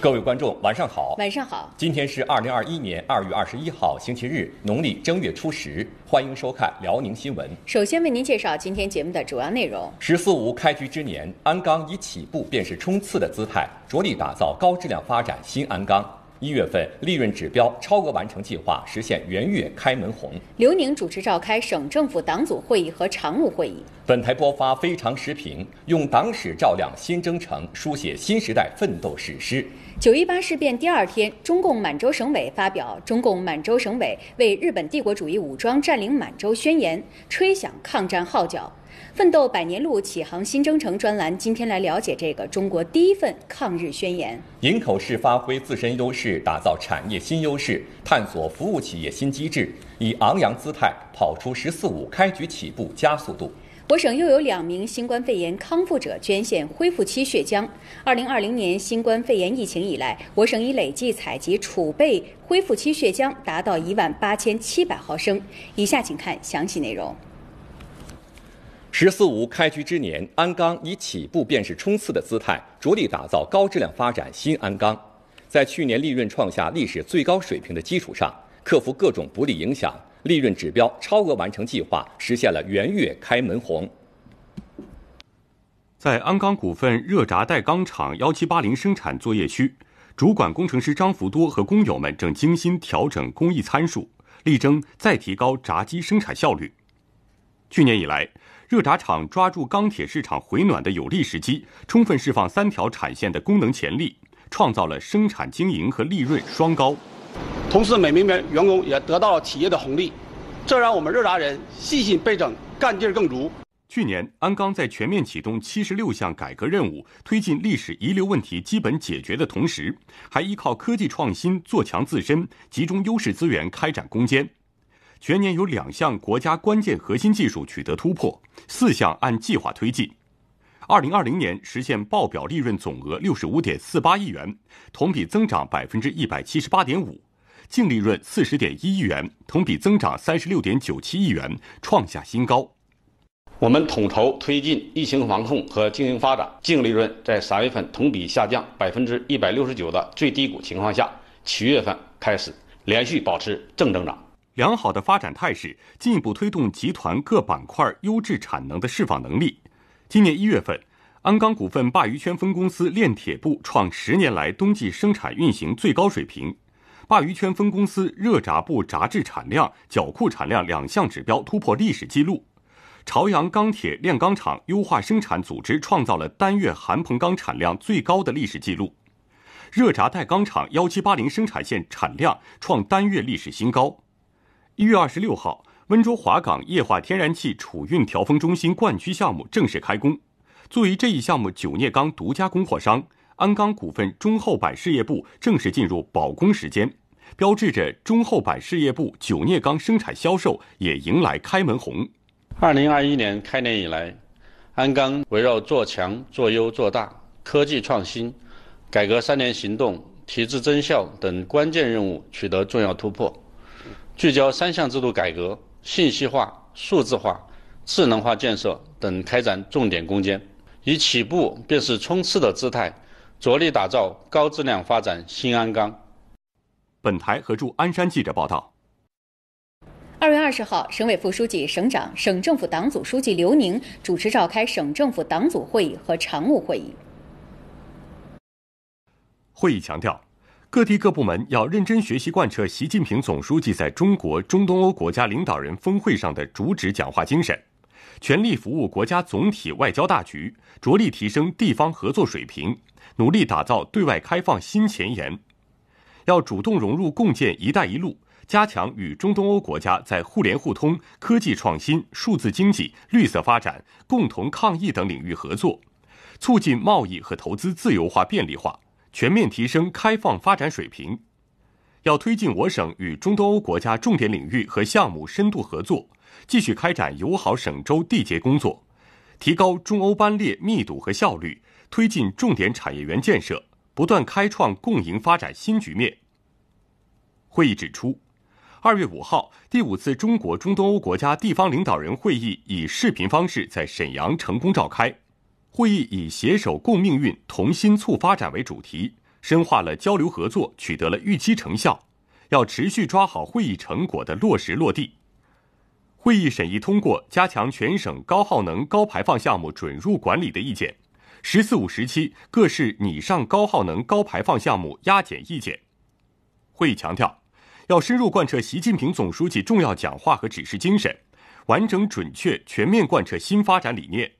各位观众，晚上好。晚上好。今天是二零二一年二月二十一号，星期日，农历正月初十。欢迎收看辽宁新闻。首先为您介绍今天节目的主要内容。十四五开局之年，鞍钢以起步便是冲刺的姿态，着力打造高质量发展新鞍钢。一月份利润指标超额完成计划，实现元月开门红。刘宁主持召开省政府党组会议和常务会议。本台播发非常时评，用党史照亮新征程，书写新时代奋斗史诗。九一八事变第二天，中共满洲省委发表《中共满洲省委为日本帝国主义武装占领满洲宣言》，吹响抗战号角。奋斗百年路，启航新征程。专栏今天来了解这个中国第一份抗日宣言。营口市发挥自身优势，打造产业新优势，探索服务企业新机制，以昂扬姿态跑出“十四五”开局起步加速度。我省又有两名新冠肺炎康复者捐献恢复期血浆。二零二零年新冠肺炎疫情以来，我省已累计采集储备恢复期血浆达到一万八千七百毫升。以下请看详细内容。十四五开局之年，鞍钢以起步便是冲刺的姿态，着力打造高质量发展新鞍钢。在去年利润创下历史最高水平的基础上，克服各种不利影响，利润指标超额完成计划，实现了元月开门红。在鞍钢股份热轧带钢厂幺七八零生产作业区，主管工程师张福多和工友们正精心调整工艺参数，力争再提高轧机生产效率。去年以来。热轧厂抓住钢铁市场回暖的有利时机，充分释放三条产线的功能潜力，创造了生产经营和利润双高。同时，每名员员工也得到了企业的红利，这让我们热轧人信心倍增，干劲儿更足。去年，鞍钢在全面启动七十六项改革任务，推进历史遗留问题基本解决的同时，还依靠科技创新做强自身，集中优势资源开展攻坚。全年有两项国家关键核心技术取得突破，四项按计划推进。二零二零年实现报表利润总额六十五点四八亿元，同比增长百分之一百七十八点五，净利润四十点一亿元，同比增长三十六点九七亿元，创下新高。我们统筹推进疫情防控和经营发展，净利润在三月份同比下降百分之一百六十九的最低谷情况下，七月份开始连续保持正增长。良好的发展态势进一步推动集团各板块优质产能的释放能力。今年一月份，鞍钢股份鲅鱼圈分公司炼铁部创十年来冬季生产运行最高水平；鲅鱼圈分公司热轧部轧制产量、绞库产量两项指标突破历史记录；朝阳钢铁炼钢厂优化生产组织，创造了单月含硼钢产量最高的历史记录；热轧带钢厂幺七八零生产线产量创单月历史新高。一月二十六号，温州华港液化天然气储运调峰中心灌区项目正式开工。作为这一项目九镍钢独家供货商，鞍钢股份中厚板事业部正式进入保供时间，标志着中厚板事业部九镍钢生产销售也迎来开门红。二零二一年开年以来，鞍钢围绕做强、做优、做大，科技创新、改革三年行动、提质增效等关键任务取得重要突破。聚焦三项制度改革、信息化、数字化、智能化建设等开展重点攻坚，以起步便是冲刺的姿态，着力打造高质量发展新鞍钢。本台和驻鞍山记者报道。二月二十号，省委副书记、省长、省政府党组书记刘宁主持召开省政府党组会议和常务会议。会议强调。各地各部门要认真学习贯彻习近平总书记在中国中东欧国家领导人峰会上的主旨讲话精神，全力服务国家总体外交大局，着力提升地方合作水平，努力打造对外开放新前沿。要主动融入共建“一带一路”，加强与中东欧国家在互联互通、科技创新、数字经济、绿色发展、共同抗疫等领域合作，促进贸易和投资自由化便利化。全面提升开放发展水平，要推进我省与中东欧国家重点领域和项目深度合作，继续开展友好省州缔结工作，提高中欧班列密度和效率，推进重点产业园建设，不断开创共赢发展新局面。会议指出，二月五号，第五次中国中东欧国家地方领导人会议以视频方式在沈阳成功召开。会议以“携手共命运，同心促发展”为主题，深化了交流合作，取得了预期成效。要持续抓好会议成果的落实落地。会议审议通过《加强全省高耗能高排放项目准入管理的意见》《“十四五”时期各市拟上高耗能高排放项目压减意见》。会议强调，要深入贯彻习近平总书记重要讲话和指示精神，完整准确全面贯彻新发展理念。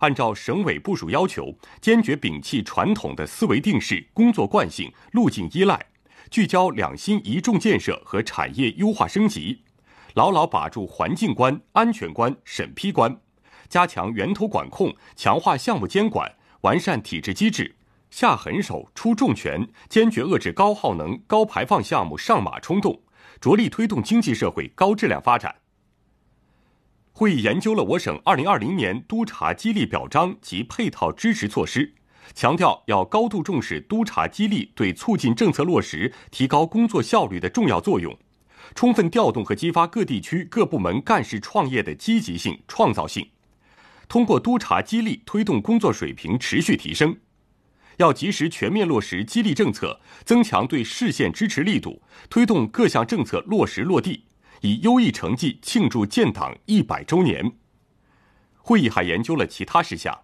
按照省委部署要求，坚决摒弃传统的思维定式、工作惯性、路径依赖，聚焦两新一重建设和产业优化升级，牢牢把住环境关、安全关、审批关，加强源头管控，强化项目监管，完善体制机制，下狠手、出重拳，坚决遏制高耗能、高排放项目上马冲动，着力推动经济社会高质量发展。会议研究了我省二零二零年督查激励表彰及配套支持措施，强调要高度重视督查激励对促进政策落实、提高工作效率的重要作用，充分调动和激发各地区各部门干事创业的积极性、创造性，通过督查激励推动工作水平持续提升。要及时全面落实激励政策，增强对市县支持力度，推动各项政策落实落地。以优异成绩庆祝建党一百周年。会议还研究了其他事项。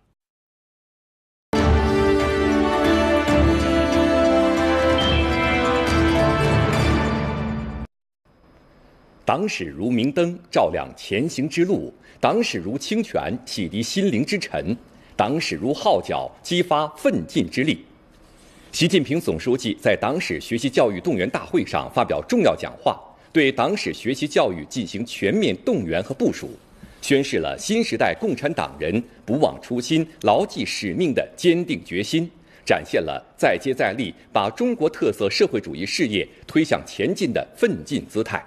党史如明灯，照亮前行之路；党史如清泉，洗涤心灵之尘；党史如号角，激发奋进之力。习近平总书记在党史学习教育动员大会上发表重要讲话。对党史学习教育进行全面动员和部署，宣示了新时代共产党人不忘初心、牢记使命的坚定决心，展现了再接再厉、把中国特色社会主义事业推向前进的奋进姿态，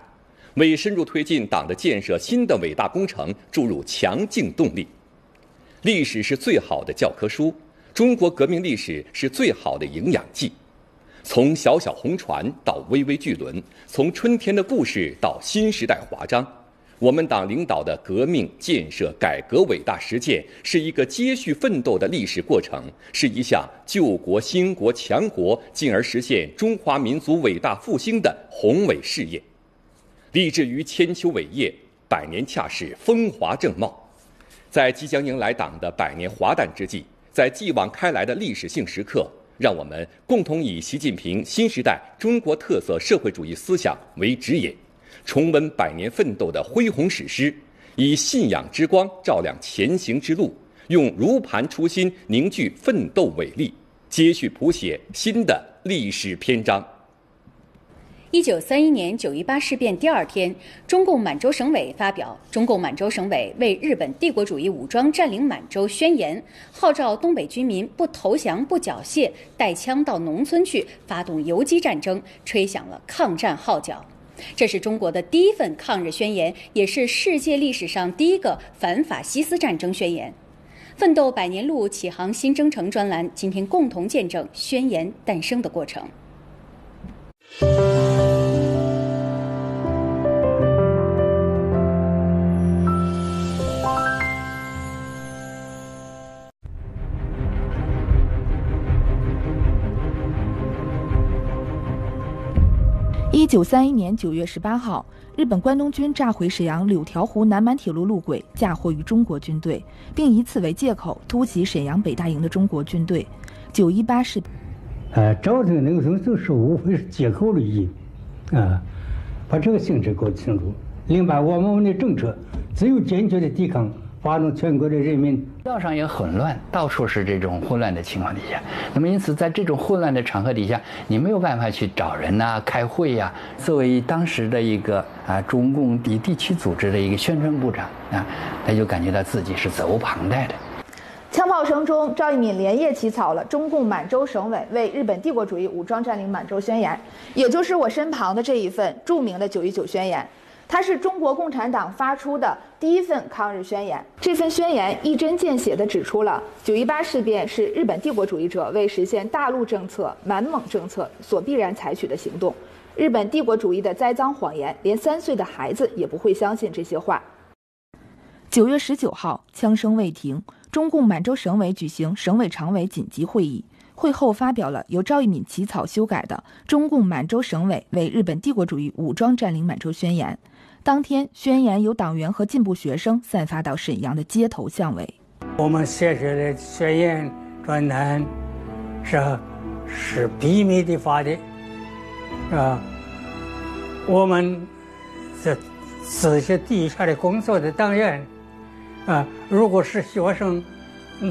为深入推进党的建设新的伟大工程注入强劲动力。历史是最好的教科书，中国革命历史是最好的营养剂。从小小红船到巍巍巨轮，从春天的故事到新时代华章，我们党领导的革命、建设、改革伟大实践是一个接续奋斗的历史过程，是一项救国、兴国、强国，进而实现中华民族伟大复兴的宏伟事业。立志于千秋伟业，百年恰是风华正茂。在即将迎来党的百年华诞之际，在继往开来的历史性时刻。让我们共同以习近平新时代中国特色社会主义思想为指引，重温百年奋斗的恢宏史诗，以信仰之光照亮前行之路，用如磐初心凝聚奋斗伟力，接续谱写新的历史篇章。一九三一年九一八事变第二天，中共满洲省委发表《中共满洲省委为日本帝国主义武装占领满洲宣言》，号召东北军民不投降、不缴械，带枪到农村去，发动游击战争，吹响了抗战号角。这是中国的第一份抗日宣言，也是世界历史上第一个反法西斯战争宣言。奋斗百年路，启航新征程专栏今天共同见证宣言诞生的过程。一九三一年九月十八号，日本关东军炸毁沈阳柳条湖南满铁路路轨，嫁祸于中国军队，并以此为借口突袭沈阳北大营的中国军队。九一八事，呃，照这个来说，就是无非是借口而已，啊，把这个性质搞清楚。另外，我们的政策，只有坚决的抵抗。发动全国的人民，道上也很乱，到处是这种混乱的情况底下。那么，因此在这种混乱的场合底下，你没有办法去找人啊、开会呀。作为当时的一个啊中共地地区组织的一个宣传部长啊，他就感觉到自己是责无旁贷的。枪炮声中，赵一敏连夜起草了中共满洲省委为日本帝国主义武装占领满洲宣言，也就是我身旁的这一份著名的九一九宣言。它是中国共产党发出的第一份抗日宣言。这份宣言一针见血地指出了九一八事变是日本帝国主义者为实现大陆政策、满蒙政策所必然采取的行动。日本帝国主义的栽赃谎言，连三岁的孩子也不会相信这些话。九月十九号，枪声未停，中共满洲省委举行省委常委紧急会议，会后发表了由赵一敏起草修改的《中共满洲省委为日本帝国主义武装占领满洲宣言》。当天，宣言由党员和进步学生散发到沈阳的街头巷尾。我们写的宣言传单，是是秘密的发的啊。我们这这些地下的工作的党员啊，如果是学生，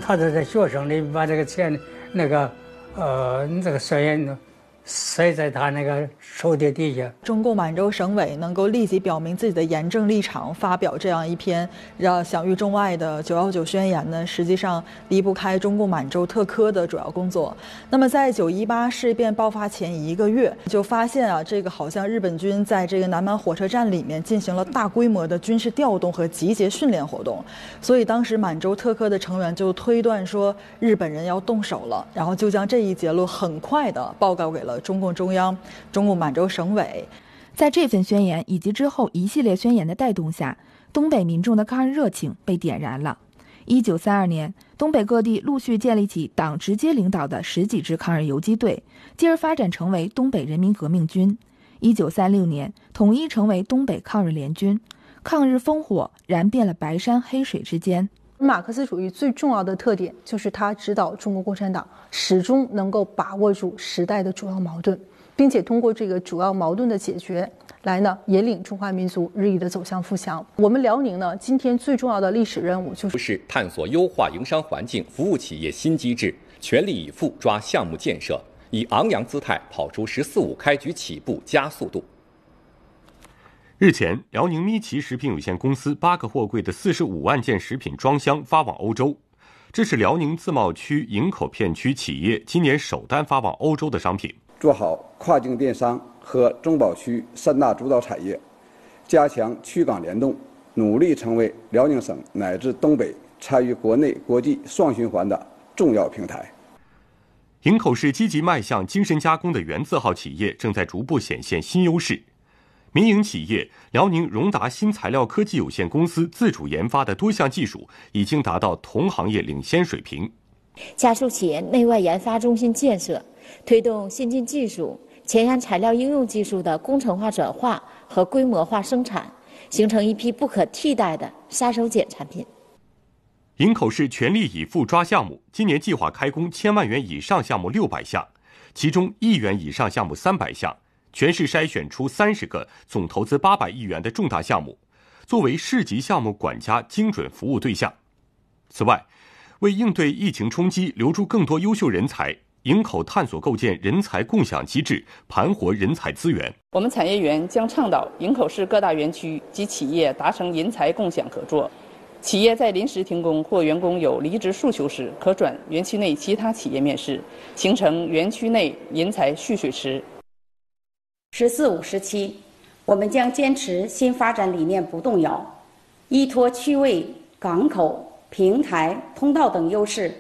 他就在学生里把这个钱那个呃，你这个宣言呢。塞在他那个手的底下。中共满洲省委能够立即表明自己的严正立场，发表这样一篇让享誉中外的“九幺九”宣言呢？实际上离不开中共满洲特科的主要工作。那么，在九一八事变爆发前一个月，就发现啊，这个好像日本军在这个南满火车站里面进行了大规模的军事调动和集结训练活动。所以，当时满洲特科的成员就推断说日本人要动手了，然后就将这一结论很快的报告给了。中共中央、中共满洲省委，在这份宣言以及之后一系列宣言的带动下，东北民众的抗日热情被点燃了。一九三二年，东北各地陆续建立起党直接领导的十几支抗日游击队，继而发展成为东北人民革命军。一九三六年，统一成为东北抗日联军，抗日烽火燃遍了白山黑水之间。马克思主义最重要的特点就是它指导中国共产党始终能够把握住时代的主要矛盾，并且通过这个主要矛盾的解决来呢引领中华民族日益的走向富强。我们辽宁呢今天最重要的历史任务就是探索优化营商环境、服务企业新机制，全力以赴抓项目建设，以昂扬姿态跑出“十四五”开局起步加速度。日前，辽宁咪奇食品有限公司八个货柜的四十五万件食品装箱发往欧洲，这是辽宁自贸区营口片区企业今年首单发往欧洲的商品。做好跨境电商和中保区三大主导产业，加强区港联动，努力成为辽宁省乃至东北参与国内国际双循环的重要平台。营口市积极迈向精深加工的原字号企业正在逐步显现新优势。民营企业辽宁荣达新材料科技有限公司自主研发的多项技术已经达到同行业领先水平。加速企业内外研发中心建设，推动先进技术、前沿材料应用技术的工程化转化和规模化生产，形成一批不可替代的杀手锏产品。营口市全力以赴抓项目，今年计划开工千万元以上项目六百项，其中亿元以上项目三百项。全市筛选出三十个总投资八百亿元的重大项目，作为市级项目管家精准服务对象。此外，为应对疫情冲击，留住更多优秀人才，营口探索构建人才共享机制，盘活人才资源。我们产业园将倡导营口市各大园区及企业达成人才共享合作。企业在临时停工或员工有离职诉求时，可转园区内其他企业面试，形成园区内人才蓄水池。“十四五”时期，我们将坚持新发展理念不动摇，依托区位、港口、平台、通道等优势，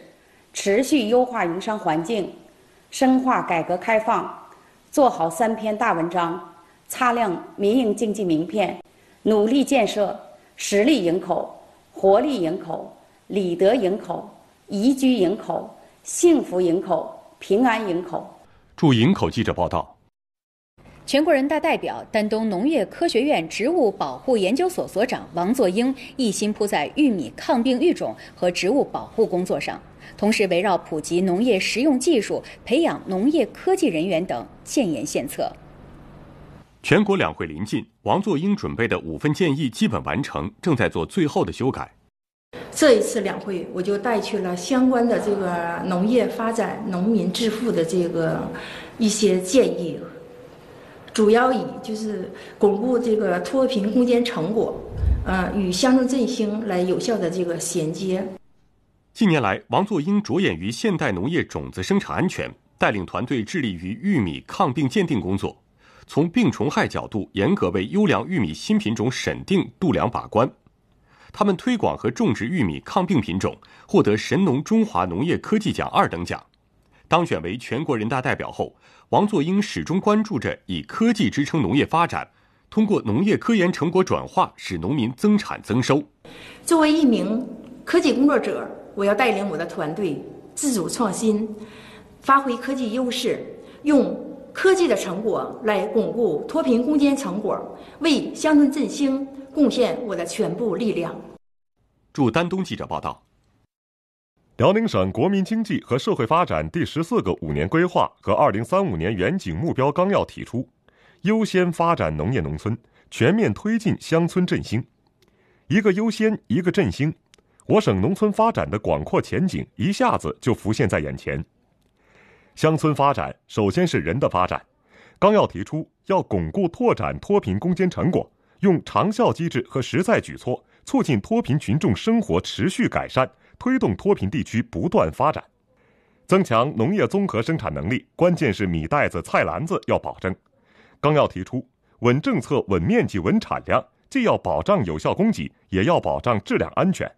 持续优化营商环境，深化改革开放，做好三篇大文章，擦亮民营经济名片，努力建设实力营口、活力营口、理德营口、宜居营口、幸福营口、平安营口。”驻营口记者报道。全国人大代表、丹东农业科学院植物保护研究所所长王作英一心扑在玉米抗病育种和植物保护工作上，同时围绕普及农业实用技术、培养农业科技人员等建言献策。全国两会临近，王作英准备的五份建议基本完成，正在做最后的修改。这一次两会，我就带去了相关的这个农业发展、农民致富的这个一些建议。主要以就是巩固这个脱贫攻坚成果，呃，与乡村振兴来有效的这个衔接。近年来，王作英着眼于现代农业种子生产安全，带领团队致力于玉米抗病鉴定工作，从病虫害角度严格为优良玉米新品种审定度量把关。他们推广和种植玉米抗病品种，获得神农中华农业科技奖二等奖。当选为全国人大代表后，王作英始终关注着以科技支撑农业发展，通过农业科研成果转化，使农民增产增收。作为一名科技工作者，我要带领我的团队自主创新，发挥科技优势，用科技的成果来巩固脱贫攻坚成果，为乡村振兴贡献我的全部力量。驻丹东记者报道。辽宁省国民经济和社会发展第十四个五年规划和二零三五年远景目标纲要提出，优先发展农业农村，全面推进乡村振兴，一个优先，一个振兴，我省农村发展的广阔前景一下子就浮现在眼前。乡村发展首先是人的发展，纲要提出要巩固拓展脱贫攻坚成果，用长效机制和实在举措促进脱贫群众生活持续改善。推动脱贫地区不断发展，增强农业综合生产能力，关键是米袋子、菜篮子要保证。纲要提出，稳政策、稳面积、稳产量，既要保障有效供给，也要保障质量安全。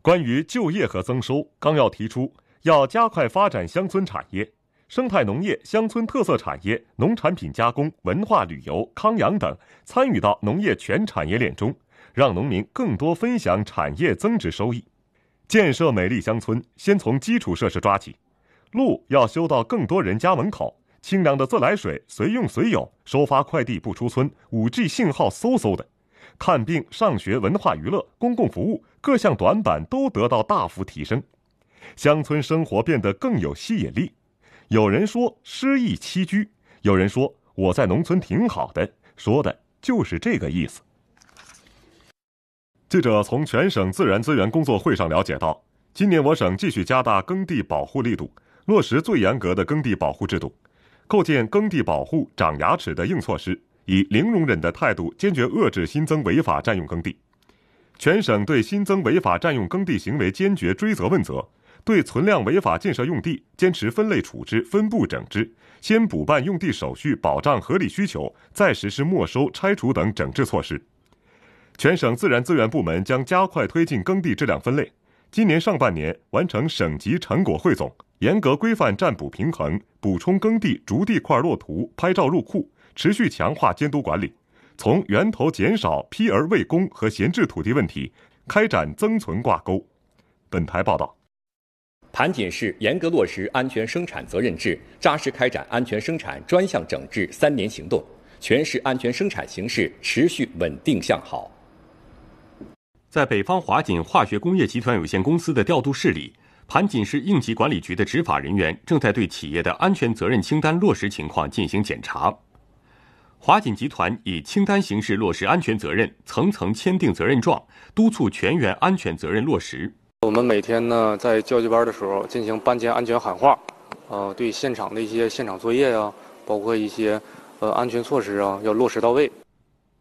关于就业和增收，纲要提出，要加快发展乡村产业、生态农业、乡村特色产业、农产品加工、文化旅游、康养等，参与到农业全产业链中，让农民更多分享产业增值收益。建设美丽乡村，先从基础设施抓起。路要修到更多人家门口，清凉的自来水随用随有，收发快递不出村，5G 信号嗖嗖的，看病、上学、文化娱乐、公共服务各项短板都得到大幅提升，乡村生活变得更有吸引力。有人说诗意栖居，有人说我在农村挺好的，说的就是这个意思。记者从全省自然资源工作会上了解到，今年我省继续加大耕地保护力度，落实最严格的耕地保护制度，构建耕地保护“长牙齿”的硬措施，以零容忍的态度坚决遏制新增违法占用耕地。全省对新增违法占用耕地行为坚决追责问责，对存量违法建设用地坚持分类处置、分步整治，先补办用地手续，保障合理需求，再实施没收、拆除等整治措施。全省自然资源部门将加快推进耕地质量分类，今年上半年完成省级成果汇总，严格规范占补平衡、补充耕地、逐地块落图、拍照入库，持续强化监督管理，从源头减少批而未供和闲置土地问题，开展增存挂钩。本台报道。盘锦市严格落实安全生产责任制，扎实开展安全生产专项整治三年行动，全市安全生产形势持续稳定向好。在北方华锦化学工业集团有限公司的调度室里，盘锦市应急管理局的执法人员正在对企业的安全责任清单落实情况进行检查。华锦集团以清单形式落实安全责任，层层签订责任状，督促全员安全责任落实。我们每天呢，在交接班的时候进行班前安全喊话，呃，对现场的一些现场作业呀，包括一些呃安全措施啊，要落实到位。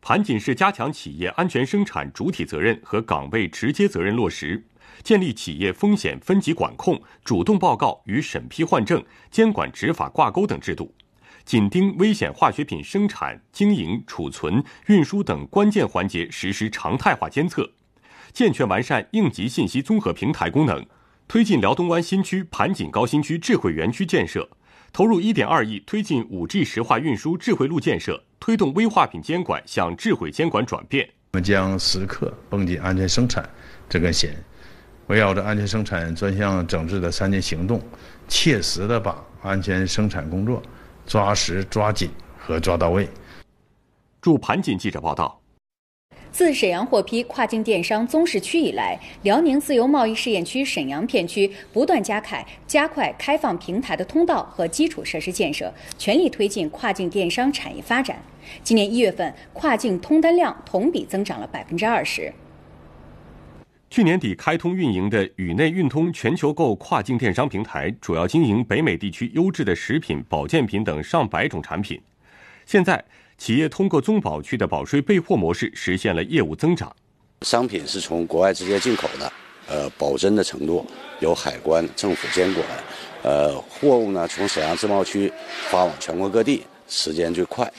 盘锦市加强企业安全生产主体责任和岗位直接责任落实，建立企业风险分级管控、主动报告与审批换证、监管执法挂钩等制度，紧盯危险化学品生产经营、储存、运输等关键环节实施常态化监测，健全完善应急信息综合平台功能，推进辽东湾新区、盘锦高新区智慧园区建设。投入一点二亿，推进五 G 石化运输智慧路建设，推动危化品监管向智慧监管转变。我们将时刻绷紧安全生产这根弦，围绕着安全生产专项整治的三年行动，切实的把安全生产工作抓实、抓紧和抓到位。驻盘锦记者报道。自沈阳获批跨境电商综试区以来，辽宁自由贸易试验区沈阳片区不断加快加快开放平台的通道和基础设施建设，全力推进跨境电商产业发展。今年一月份，跨境通单量同比增长了百分之二十。去年底开通运营的“宇内运通全球购”跨境电商平台，主要经营北美地区优质的食品、保健品等上百种产品。现在。企业通过综保区的保税备货模式实现了业务增长。商品是从国外直接进口的，呃，保真的程度由海关政府监管。呃，货物呢从沈阳自贸区发往全国各地，时间最快。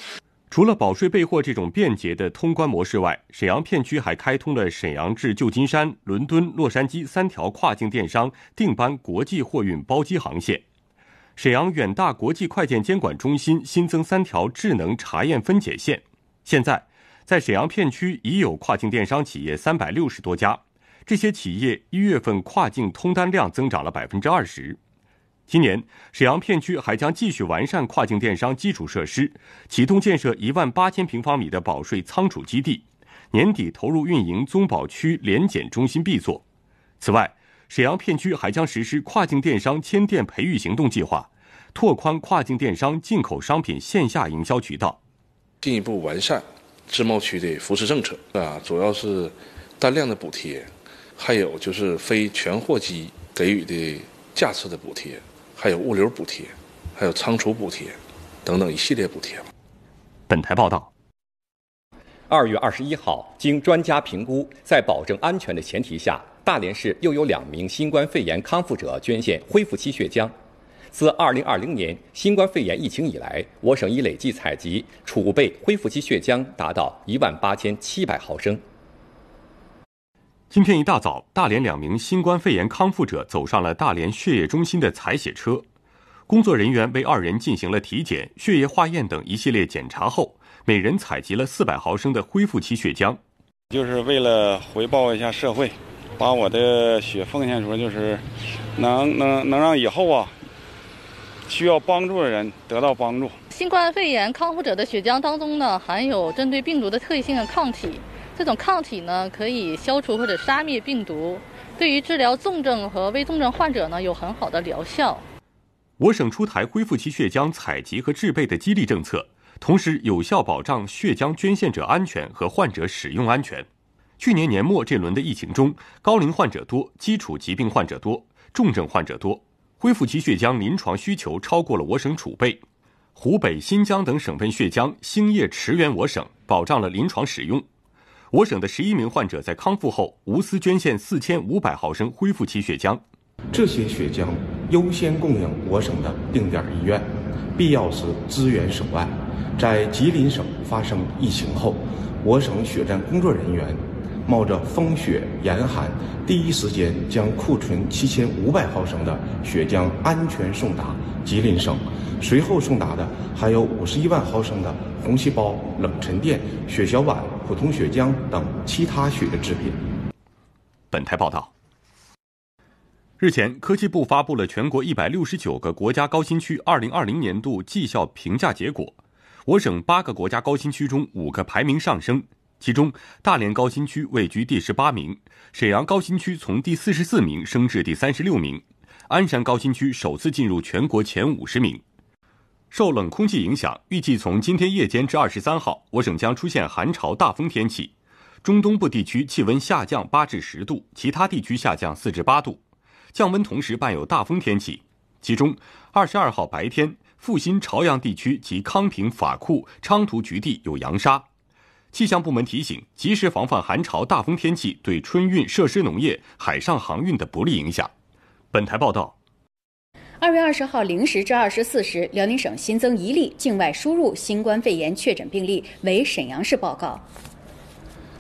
除了保税备货这种便捷的通关模式外，沈阳片区还开通了沈阳至旧金山、伦敦、洛杉矶三条跨境电商定班国际货运包机航线。沈阳远大国际快件监管中心新增三条智能查验分解线，现在在沈阳片区已有跨境电商企业三百六十多家，这些企业一月份跨境通单量增长了百分之二十。今年沈阳片区还将继续完善跨境电商基础设施，启动建设一万八千平方米的保税仓储基地，年底投入运营。综保区联检中心 B 座，此外。沈阳片区还将实施跨境电商千店培育行动计划，拓宽跨境电商进口商品线下营销渠道，进一步完善自贸区的扶持政策。啊，主要是单量的补贴，还有就是非全货机给予的价次的补贴，还有物流补贴，还有仓储补贴，等等一系列补贴。本台报道。二月二十一号，经专家评估，在保证安全的前提下。大连市又有两名新冠肺炎康复者捐献恢复期血浆。自2020年新冠肺炎疫情以来，我省已累计采集储备恢复期血浆达到一万八千七百毫升。今天一大早，大连两名新冠肺炎康复者走上了大连血液中心的采血车，工作人员为二人进行了体检、血液化验等一系列检查后，每人采集了四百毫升的恢复期血浆。就是为了回报一下社会。把我的血奉献出来，就是能能能让以后啊需要帮助的人得到帮助。新冠肺炎康复者的血浆当中呢，含有针对病毒的特异性的抗体，这种抗体呢可以消除或者杀灭病毒，对于治疗重症和危重症患者呢有很好的疗效。我省出台恢复期血浆采集和制备的激励政策，同时有效保障血浆捐献者安全和患者使用安全。去年年末这轮的疫情中，高龄患者多，基础疾病患者多，重症患者多，恢复期血浆临床需求超过了我省储备。湖北、新疆等省份血浆星夜驰援我省，保障了临床使用。我省的十一名患者在康复后无私捐献四千五百毫升恢复期血浆，这些血浆优先供应我省的定点医院，必要时支援省外。在吉林省发生疫情后，我省血站工作人员。冒着风雪严寒，第一时间将库存七千五百毫升的血浆安全送达吉林省。随后送达的还有五十一万毫升的红细胞、冷沉淀、血小板、普通血浆等其他血的制品。本台报道。日前，科技部发布了全国一百六十九个国家高新区二零二零年度绩效评价结果，我省八个国家高新区中五个排名上升。其中，大连高新区位居第十八名，沈阳高新区从第四十四名升至第三十六名，鞍山高新区首次进入全国前五十名。受冷空气影响，预计从今天夜间至二十三号，我省将出现寒潮大风天气，中东部地区气温下降八至十度，其他地区下降四至八度，降温同时伴有大风天气。其中，二十二号白天，阜新、朝阳地区及康平、法库、昌图局地有扬沙。气象部门提醒，及时防范寒潮、大风天气对春运、设施农业、海上航运的不利影响。本台报道。二月二十号零时至二十四时，辽宁省新增一例境外输入新冠肺炎确诊病例，为沈阳市报告。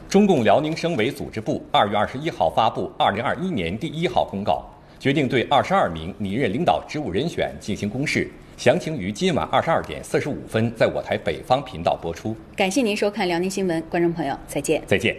中共辽宁省委组织部二月二十一号发布二零二一年第一号公告。决定对二十二名拟任领导职务人选进行公示，详情于今晚二十二点四十五分在我台北方频道播出。感谢您收看辽宁新闻，观众朋友，再见。再见。